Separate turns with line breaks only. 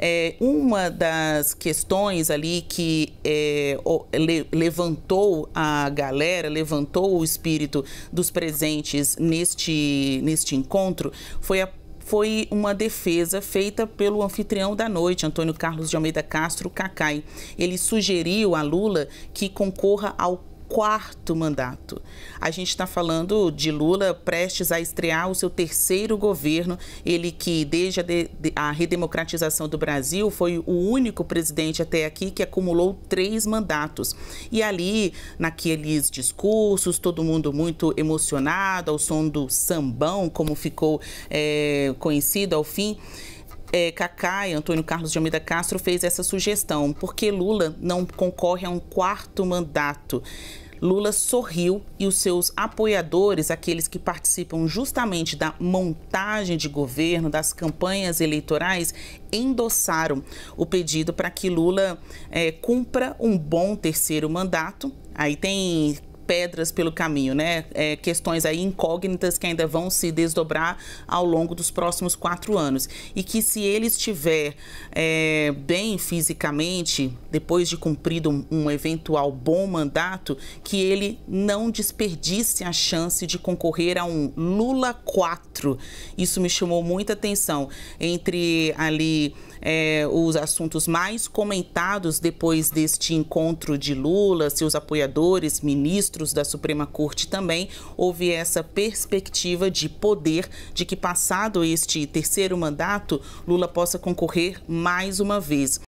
É, uma das questões ali que é, levantou a galera, levantou o espírito dos presentes neste, neste encontro foi a foi uma defesa feita pelo anfitrião da noite, Antônio Carlos de Almeida Castro Cacai. Ele sugeriu a Lula que concorra ao quarto mandato. A gente está falando de Lula prestes a estrear o seu terceiro governo, ele que desde a, de, a redemocratização do Brasil foi o único presidente até aqui que acumulou três mandatos. E ali, naqueles discursos, todo mundo muito emocionado, ao som do sambão, como ficou é, conhecido ao fim é, Cacá e Antônio Carlos de Almeida Castro fez essa sugestão, porque Lula não concorre a um quarto mandato. Lula sorriu e os seus apoiadores, aqueles que participam justamente da montagem de governo, das campanhas eleitorais, endossaram o pedido para que Lula é, cumpra um bom terceiro mandato. Aí tem pedras pelo caminho, né? É, questões aí incógnitas que ainda vão se desdobrar ao longo dos próximos quatro anos. E que se ele estiver é, bem fisicamente, depois de cumprido um, um eventual bom mandato, que ele não desperdice a chance de concorrer a um Lula 4. Isso me chamou muita atenção. Entre ali é, os assuntos mais comentados depois deste encontro de Lula, seus apoiadores, ministros, ministros da Suprema Corte também houve essa perspectiva de poder de que passado este terceiro mandato, Lula possa concorrer mais uma vez.